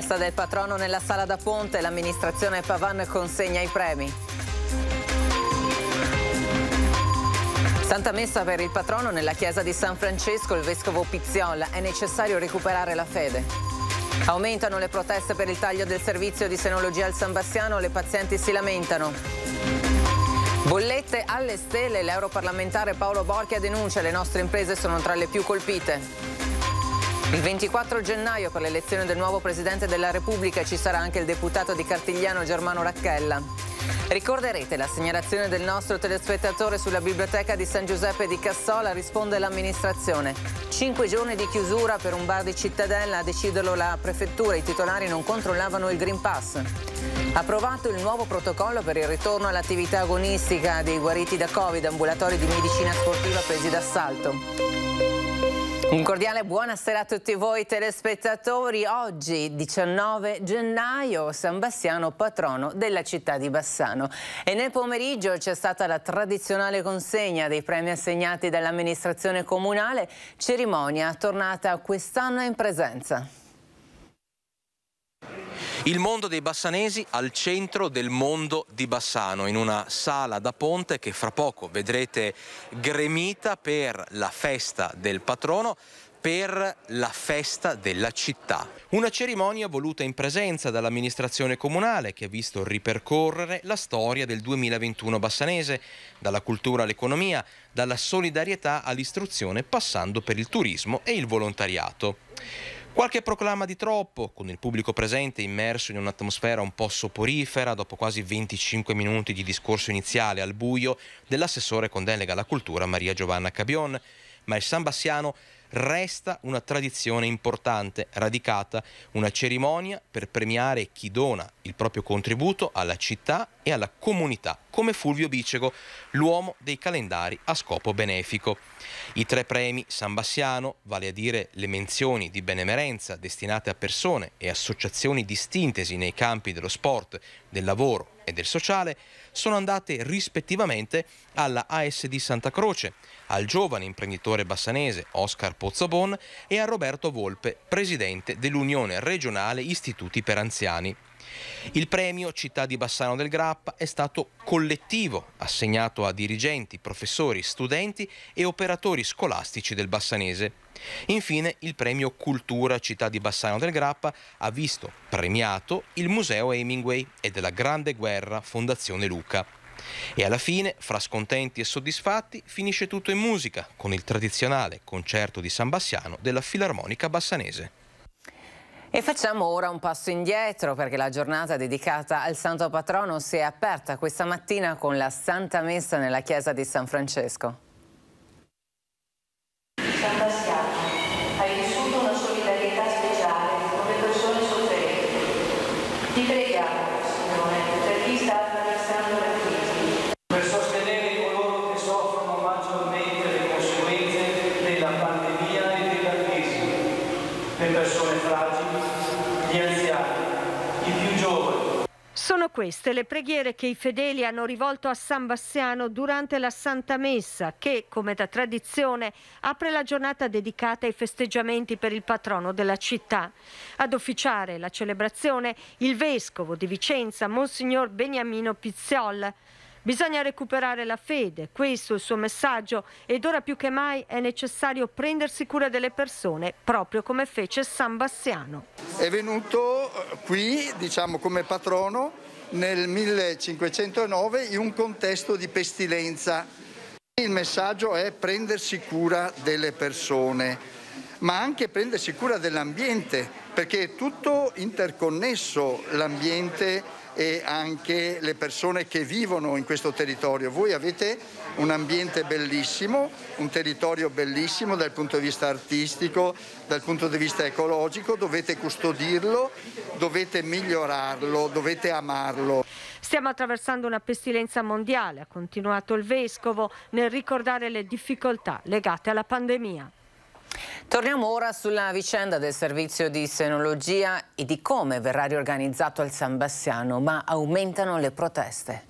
Festa del patrono nella sala da Ponte, l'amministrazione Pavan consegna i premi. Santa Messa per il patrono nella chiesa di San Francesco, il vescovo Pizziolla, è necessario recuperare la fede. Aumentano le proteste per il taglio del servizio di senologia al San Bassiano, le pazienti si lamentano. Bollette alle stelle, l'europarlamentare Paolo Borchia denuncia le nostre imprese sono tra le più colpite. Il 24 gennaio per l'elezione del nuovo Presidente della Repubblica ci sarà anche il deputato di Cartigliano Germano Racchella. Ricorderete la segnalazione del nostro telespettatore sulla biblioteca di San Giuseppe di Cassola risponde l'amministrazione. Cinque giorni di chiusura per un bar di cittadella, a deciderlo la prefettura, i titolari non controllavano il Green Pass. Approvato il nuovo protocollo per il ritorno all'attività agonistica dei guariti da Covid, ambulatori di medicina sportiva presi d'assalto. Un cordiale buonasera a tutti voi telespettatori. Oggi 19 gennaio San Bassiano patrono della città di Bassano e nel pomeriggio c'è stata la tradizionale consegna dei premi assegnati dall'amministrazione comunale, cerimonia tornata quest'anno in presenza. Il mondo dei bassanesi al centro del mondo di Bassano, in una sala da ponte che fra poco vedrete gremita per la festa del patrono per la festa della città. Una cerimonia voluta in presenza dall'amministrazione comunale che ha visto ripercorrere la storia del 2021 bassanese, dalla cultura all'economia, dalla solidarietà all'istruzione, passando per il turismo e il volontariato. Qualche proclama di troppo, con il pubblico presente immerso in un'atmosfera un po' soporifera dopo quasi 25 minuti di discorso iniziale al buio dell'assessore con delega alla cultura Maria Giovanna Cabion, ma il San Bassiano resta una tradizione importante, radicata, una cerimonia per premiare chi dona il proprio contributo alla città e alla comunità, come Fulvio Bicego, l'uomo dei calendari a scopo benefico. I tre premi San Bassiano, vale a dire le menzioni di benemerenza destinate a persone e associazioni distintesi nei campi dello sport, del lavoro e del sociale sono andate rispettivamente alla ASD Santa Croce, al giovane imprenditore bassanese Oscar Pozzobon e a Roberto Volpe, presidente dell'Unione regionale Istituti per Anziani. Il premio Città di Bassano del Grappa è stato collettivo, assegnato a dirigenti, professori, studenti e operatori scolastici del bassanese. Infine, il premio Cultura Città di Bassano del Grappa ha visto premiato il Museo Hemingway e della Grande Guerra Fondazione Luca. E alla fine, fra scontenti e soddisfatti, finisce tutto in musica con il tradizionale concerto di San Bassiano della Filarmonica Bassanese. E facciamo ora un passo indietro perché la giornata dedicata al Santo Patrono si è aperta questa mattina con la Santa Messa nella chiesa di San Francesco. queste le preghiere che i fedeli hanno rivolto a San Bassiano durante la Santa Messa, che, come da tradizione, apre la giornata dedicata ai festeggiamenti per il patrono della città. Ad officiare la celebrazione il vescovo di Vicenza, Monsignor Beniamino Pizziol. Bisogna recuperare la fede, questo è il suo messaggio, ed ora più che mai è necessario prendersi cura delle persone, proprio come fece San Bassiano. È venuto eh, qui, diciamo, come patrono nel 1509 in un contesto di pestilenza. Il messaggio è prendersi cura delle persone, ma anche prendersi cura dell'ambiente, perché è tutto interconnesso l'ambiente e anche le persone che vivono in questo territorio. Voi avete un ambiente bellissimo, un territorio bellissimo dal punto di vista artistico, dal punto di vista ecologico, dovete custodirlo, dovete migliorarlo, dovete amarlo. Stiamo attraversando una pestilenza mondiale, ha continuato il Vescovo nel ricordare le difficoltà legate alla pandemia. Torniamo ora sulla vicenda del servizio di senologia e di come verrà riorganizzato al San Bassiano, ma aumentano le proteste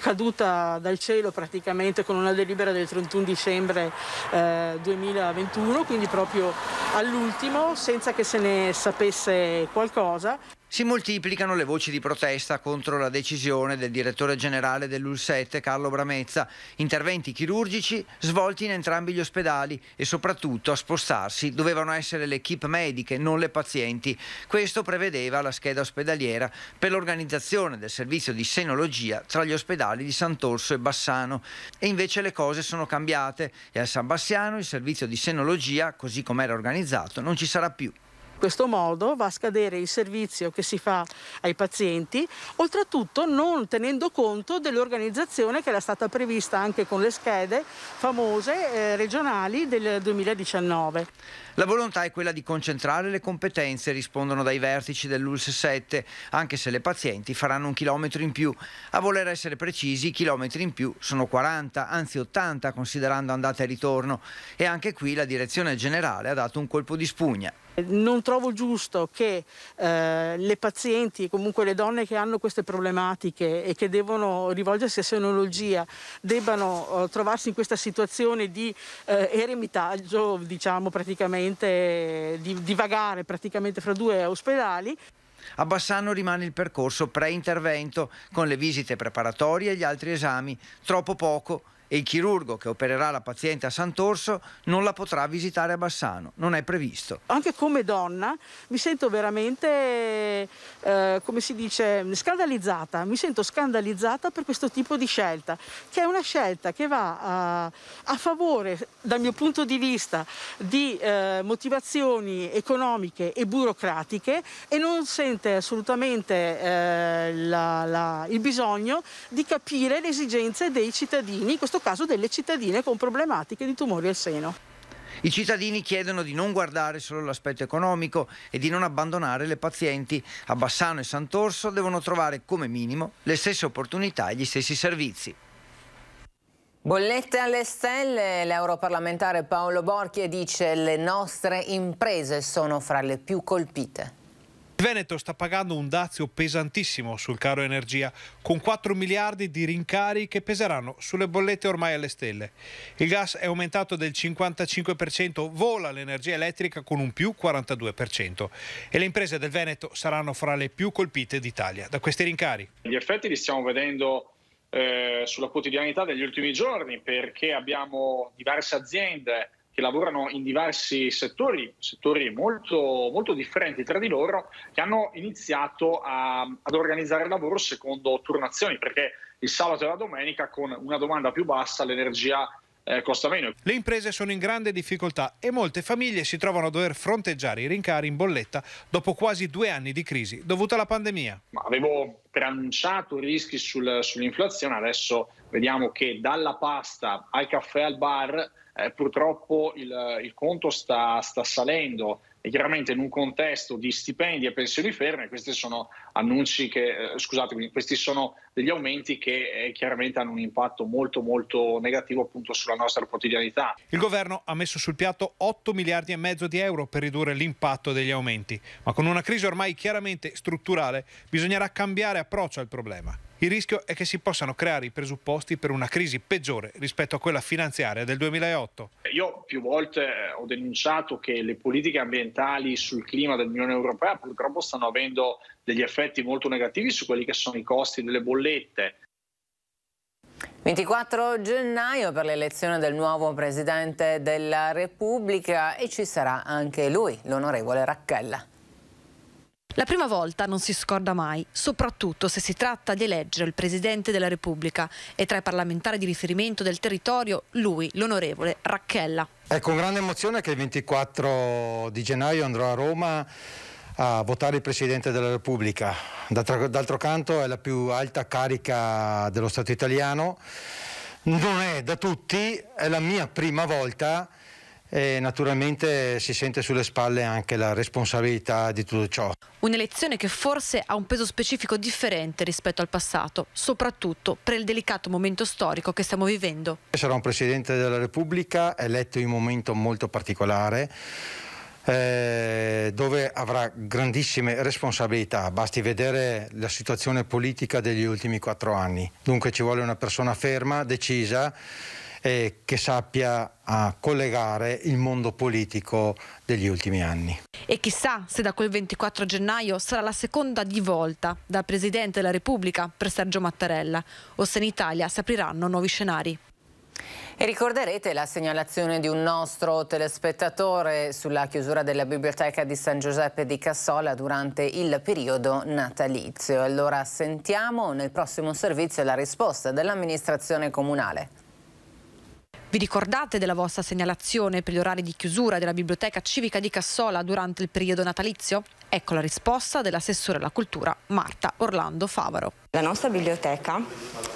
caduta dal cielo praticamente con una delibera del 31 dicembre eh, 2021, quindi proprio all'ultimo, senza che se ne sapesse qualcosa. Si moltiplicano le voci di protesta contro la decisione del direttore generale dell'Ulset Carlo Bramezza, interventi chirurgici svolti in entrambi gli ospedali e soprattutto a spostarsi dovevano essere le equip mediche, non le pazienti. Questo prevedeva la scheda ospedaliera per l'organizzazione del servizio di senologia tra gli ospedali di Sant'Orso e Bassano. E invece le cose sono cambiate e a San Bassiano il servizio di senologia, così come era organizzato, non ci sarà più questo modo va a scadere il servizio che si fa ai pazienti, oltretutto non tenendo conto dell'organizzazione che era stata prevista anche con le schede famose eh, regionali del 2019. La volontà è quella di concentrare le competenze, rispondono dai vertici dell'ULS 7, anche se le pazienti faranno un chilometro in più. A voler essere precisi, i chilometri in più sono 40, anzi 80, considerando andata e ritorno. E anche qui la direzione generale ha dato un colpo di spugna. Non trovo giusto che eh, le pazienti, comunque le donne che hanno queste problematiche e che devono rivolgersi a senologia, debbano eh, trovarsi in questa situazione di eh, eremitaggio, diciamo praticamente, di, di vagare praticamente fra due ospedali. A Bassano rimane il percorso pre-intervento con le visite preparatorie e gli altri esami, troppo poco e il chirurgo che opererà la paziente a Sant'Orso non la potrà visitare a Bassano, non è previsto. Anche come donna mi sento veramente, eh, come si dice, scandalizzata, mi sento scandalizzata per questo tipo di scelta, che è una scelta che va a, a favore, dal mio punto di vista, di eh, motivazioni economiche e burocratiche e non sente assolutamente eh, la, la, il bisogno di capire le esigenze dei cittadini. Questo questo caso delle cittadine con problematiche di tumori al seno. I cittadini chiedono di non guardare solo l'aspetto economico e di non abbandonare le pazienti. A Bassano e Sant'Orso devono trovare come minimo le stesse opportunità e gli stessi servizi. Bollette alle stelle, l'europarlamentare Paolo Borchie dice le nostre imprese sono fra le più colpite. Il Veneto sta pagando un dazio pesantissimo sul caro energia, con 4 miliardi di rincari che peseranno sulle bollette ormai alle stelle. Il gas è aumentato del 55%, vola l'energia elettrica con un più 42% e le imprese del Veneto saranno fra le più colpite d'Italia da questi rincari. Gli effetti li stiamo vedendo eh, sulla quotidianità degli ultimi giorni perché abbiamo diverse aziende che lavorano in diversi settori, settori molto, molto differenti tra di loro, che hanno iniziato a, ad organizzare il lavoro secondo turnazioni, perché il sabato e la domenica con una domanda più bassa l'energia eh, costa meno. Le imprese sono in grande difficoltà e molte famiglie si trovano a dover fronteggiare i rincari in bolletta dopo quasi due anni di crisi dovuta alla pandemia. Ma avevo preannunciato rischi sul, sull'inflazione, adesso vediamo che dalla pasta al caffè al bar eh, purtroppo il, il conto sta, sta salendo e chiaramente in un contesto di stipendi e pensioni ferme questi sono, che, eh, questi sono degli aumenti che eh, chiaramente hanno un impatto molto molto negativo appunto sulla nostra quotidianità. Il governo ha messo sul piatto 8 miliardi e mezzo di euro per ridurre l'impatto degli aumenti, ma con una crisi ormai chiaramente strutturale bisognerà cambiare approccio al problema. Il rischio è che si possano creare i presupposti per una crisi peggiore rispetto a quella finanziaria del 2008. Io più volte eh, ho denunciato che le politiche ambientali sul clima dell'Unione Europea purtroppo stanno avendo degli effetti molto negativi su quelli che sono i costi delle bollette. 24 gennaio per l'elezione del nuovo Presidente della Repubblica e ci sarà anche lui, l'onorevole Racchella. La prima volta non si scorda mai, soprattutto se si tratta di eleggere il Presidente della Repubblica e tra i parlamentari di riferimento del territorio lui, l'onorevole Racchella. È ecco, con grande emozione che il 24 di gennaio andrò a Roma a votare il Presidente della Repubblica. D'altro canto è la più alta carica dello Stato italiano. Non è da tutti, è la mia prima volta e naturalmente si sente sulle spalle anche la responsabilità di tutto ciò. Un'elezione che forse ha un peso specifico differente rispetto al passato, soprattutto per il delicato momento storico che stiamo vivendo. Sarà un Presidente della Repubblica eletto in un momento molto particolare eh, dove avrà grandissime responsabilità, basti vedere la situazione politica degli ultimi quattro anni. Dunque ci vuole una persona ferma, decisa eh, che sappia a collegare il mondo politico degli ultimi anni. E chissà se da quel 24 gennaio sarà la seconda di volta da Presidente della Repubblica per Sergio Mattarella o se in Italia si apriranno nuovi scenari. E ricorderete la segnalazione di un nostro telespettatore sulla chiusura della biblioteca di San Giuseppe di Cassola durante il periodo natalizio. Allora sentiamo nel prossimo servizio la risposta dell'amministrazione comunale. Vi ricordate della vostra segnalazione per gli orari di chiusura della biblioteca civica di Cassola durante il periodo natalizio? Ecco la risposta dell'assessore alla cultura Marta Orlando Favaro. La nostra biblioteca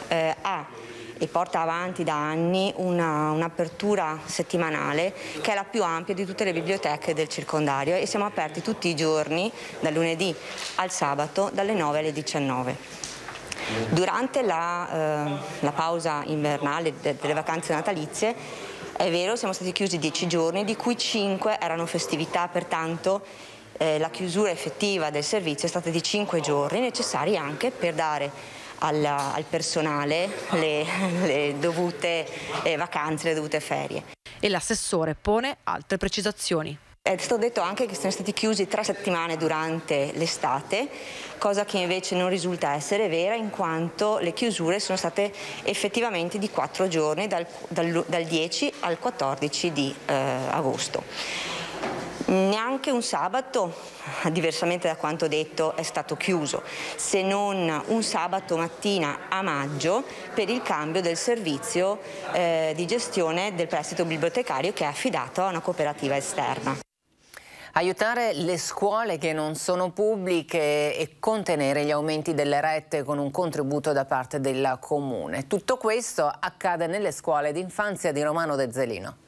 eh, ha e porta avanti da anni un'apertura settimanale che è la più ampia di tutte le biblioteche del circondario e siamo aperti tutti i giorni, dal lunedì al sabato, dalle 9 alle 19. Durante la, eh, la pausa invernale de delle vacanze natalizie è vero, siamo stati chiusi 10 giorni, di cui 5 erano festività, pertanto eh, la chiusura effettiva del servizio è stata di 5 giorni, necessari anche per dare alla, al personale le, le dovute eh, vacanze, le dovute ferie. E l'assessore pone altre precisazioni. È stato detto anche che sono stati chiusi tre settimane durante l'estate, cosa che invece non risulta essere vera in quanto le chiusure sono state effettivamente di quattro giorni dal, dal, dal 10 al 14 di eh, agosto. Neanche un sabato, diversamente da quanto detto, è stato chiuso, se non un sabato mattina a maggio per il cambio del servizio eh, di gestione del prestito bibliotecario che è affidato a una cooperativa esterna aiutare le scuole che non sono pubbliche e contenere gli aumenti delle rette con un contributo da parte del comune. Tutto questo accade nelle scuole d'infanzia di Romano De Zelino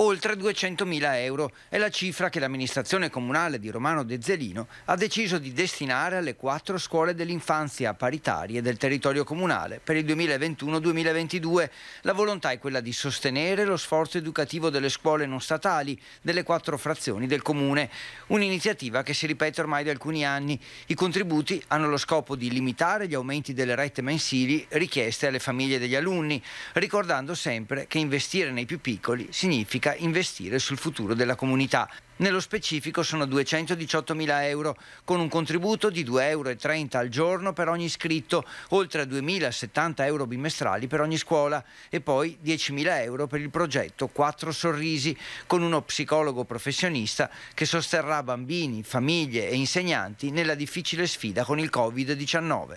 oltre 200.000 euro. È la cifra che l'amministrazione comunale di Romano De Zelino ha deciso di destinare alle quattro scuole dell'infanzia paritarie del territorio comunale per il 2021-2022. La volontà è quella di sostenere lo sforzo educativo delle scuole non statali delle quattro frazioni del comune, un'iniziativa che si ripete ormai da alcuni anni. I contributi hanno lo scopo di limitare gli aumenti delle rette mensili richieste alle famiglie degli alunni, ricordando sempre che investire nei più piccoli significa significa investire sul futuro della comunità. Nello specifico sono 218.000 euro, con un contributo di 2,30 euro al giorno per ogni iscritto, oltre a 2.070 euro bimestrali per ogni scuola e poi 10.000 euro per il progetto Quattro Sorrisi, con uno psicologo professionista che sosterrà bambini, famiglie e insegnanti nella difficile sfida con il Covid-19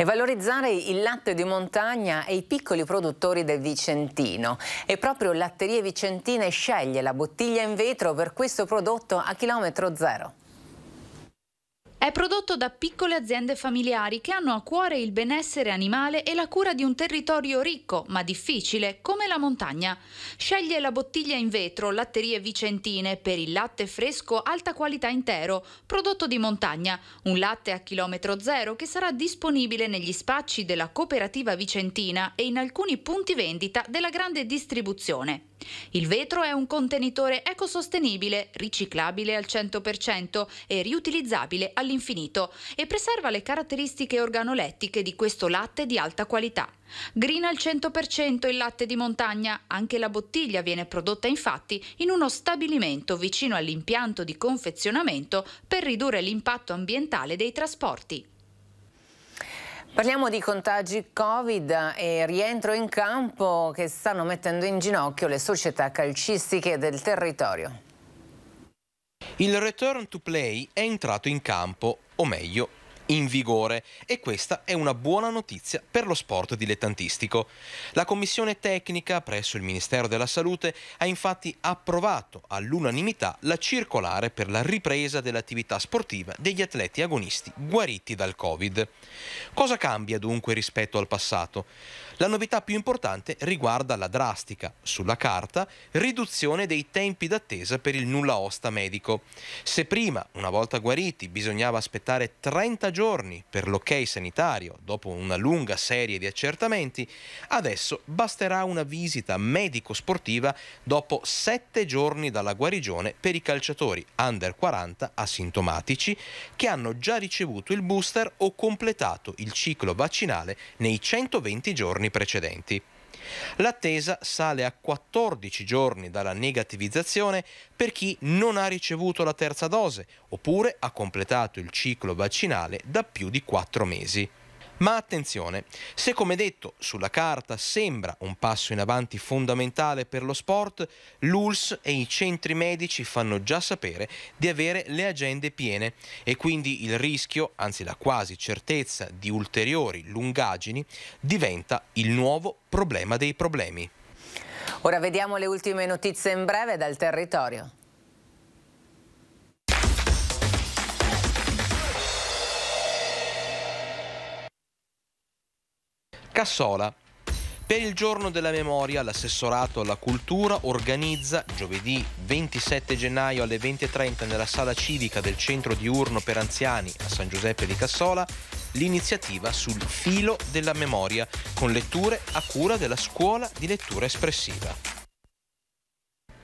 e valorizzare il latte di montagna e i piccoli produttori del Vicentino. E proprio Latterie Vicentine sceglie la bottiglia in vetro per questo prodotto a chilometro zero. È prodotto da piccole aziende familiari che hanno a cuore il benessere animale e la cura di un territorio ricco, ma difficile, come la montagna. Sceglie la bottiglia in vetro Latterie Vicentine per il latte fresco alta qualità intero, prodotto di montagna, un latte a chilometro zero che sarà disponibile negli spacci della cooperativa vicentina e in alcuni punti vendita della grande distribuzione. Il vetro è un contenitore ecosostenibile, riciclabile al 100% e riutilizzabile all'interno all'infinito e preserva le caratteristiche organolettiche di questo latte di alta qualità. Green al 100% il latte di montagna, anche la bottiglia viene prodotta infatti in uno stabilimento vicino all'impianto di confezionamento per ridurre l'impatto ambientale dei trasporti. Parliamo di contagi Covid e rientro in campo che stanno mettendo in ginocchio le società calcistiche del territorio. Il return to play è entrato in campo, o meglio, in vigore e questa è una buona notizia per lo sport dilettantistico. La commissione tecnica presso il Ministero della Salute ha infatti approvato all'unanimità la circolare per la ripresa dell'attività sportiva degli atleti agonisti guariti dal Covid. Cosa cambia dunque rispetto al passato? La novità più importante riguarda la drastica, sulla carta, riduzione dei tempi d'attesa per il nulla osta medico. Se prima, una volta guariti, bisognava aspettare 30 giorni per l'ok sanitario dopo una lunga serie di accertamenti, adesso basterà una visita medico-sportiva dopo 7 giorni dalla guarigione per i calciatori under 40 asintomatici che hanno già ricevuto il booster o completato il ciclo vaccinale nei 120 giorni precedenti. L'attesa sale a 14 giorni dalla negativizzazione per chi non ha ricevuto la terza dose oppure ha completato il ciclo vaccinale da più di 4 mesi. Ma attenzione, se come detto sulla carta sembra un passo in avanti fondamentale per lo sport, l'ULS e i centri medici fanno già sapere di avere le agende piene e quindi il rischio, anzi la quasi certezza di ulteriori lungaggini, diventa il nuovo problema dei problemi. Ora vediamo le ultime notizie in breve dal territorio. Cassola. Per il giorno della memoria l'assessorato alla cultura organizza giovedì 27 gennaio alle 20.30 nella sala civica del centro diurno per anziani a San Giuseppe di Cassola l'iniziativa sul filo della memoria con letture a cura della scuola di lettura espressiva.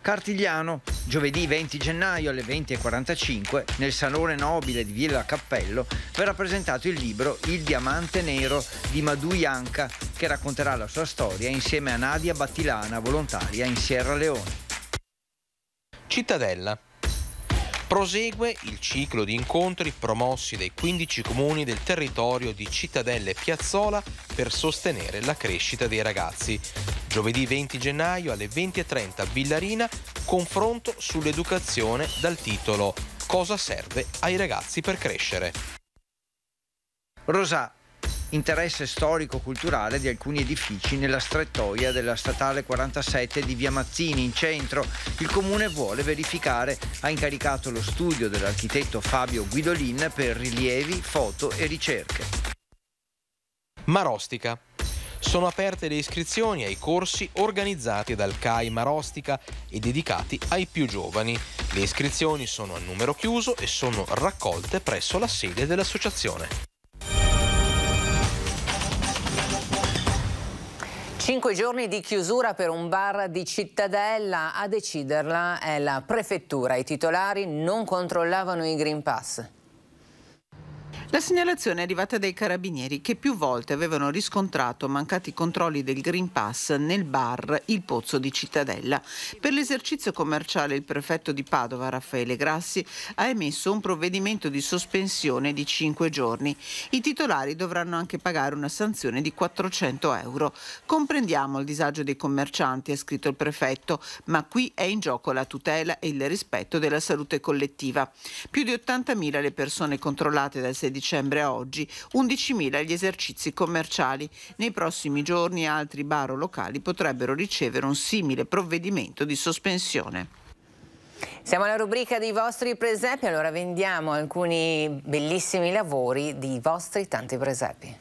Cartigliano, giovedì 20 gennaio alle 20.45 nel Salone Nobile di Villa Cappello verrà presentato il libro Il Diamante Nero di Madu Yanka che racconterà la sua storia insieme a Nadia Battilana, volontaria in Sierra Leone. Cittadella prosegue il ciclo di incontri promossi dai 15 comuni del territorio di Cittadella e Piazzola per sostenere la crescita dei ragazzi. Giovedì 20 gennaio alle 20.30 a Villarina, confronto sull'educazione dal titolo Cosa serve ai ragazzi per crescere? Rosà, interesse storico-culturale di alcuni edifici nella strettoia della statale 47 di Via Mazzini in centro. Il comune vuole verificare, ha incaricato lo studio dell'architetto Fabio Guidolin per rilievi, foto e ricerche. Marostica, sono aperte le iscrizioni ai corsi organizzati dal CAI Marostica e dedicati ai più giovani. Le iscrizioni sono a numero chiuso e sono raccolte presso la sede dell'associazione. Cinque giorni di chiusura per un bar di Cittadella, a deciderla è la prefettura. I titolari non controllavano i Green Pass. La segnalazione è arrivata dai carabinieri che più volte avevano riscontrato mancati controlli del Green Pass nel bar Il Pozzo di Cittadella. Per l'esercizio commerciale il prefetto di Padova, Raffaele Grassi, ha emesso un provvedimento di sospensione di 5 giorni. I titolari dovranno anche pagare una sanzione di 400 euro. Comprendiamo il disagio dei commercianti, ha scritto il prefetto, ma qui è in gioco la tutela e il rispetto della salute collettiva. Più di 80.000 le persone controllate dal 16 dicembre a oggi, 11.000 gli esercizi commerciali. Nei prossimi giorni altri bar o locali potrebbero ricevere un simile provvedimento di sospensione. Siamo alla rubrica dei vostri presepi, allora vendiamo alcuni bellissimi lavori dei vostri tanti presepi.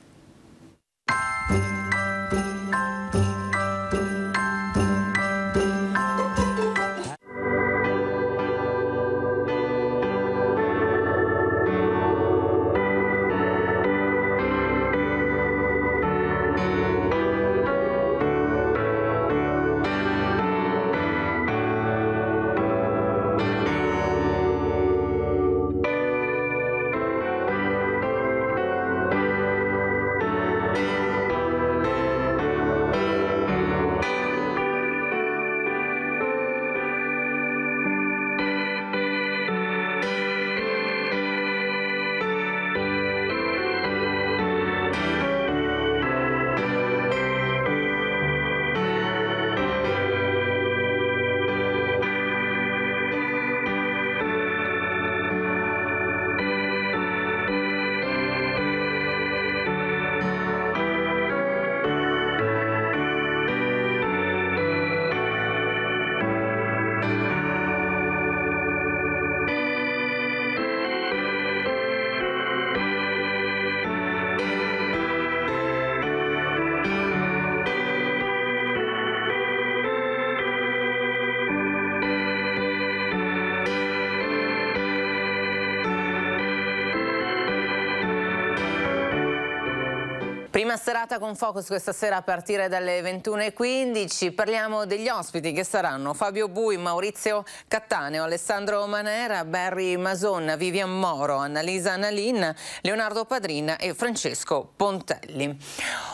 Prima serata con Focus questa sera a partire dalle 21.15. Parliamo degli ospiti che saranno Fabio Bui, Maurizio Cattaneo, Alessandro Manera, Barry Mason, Vivian Moro, Annalisa Analin, Leonardo Padrin e Francesco Pontelli.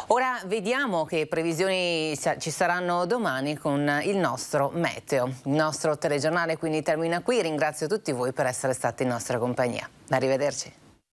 Ora vediamo che previsioni ci saranno domani con il nostro meteo. Il nostro telegiornale quindi termina qui. Ringrazio tutti voi per essere stati in nostra compagnia. Arrivederci.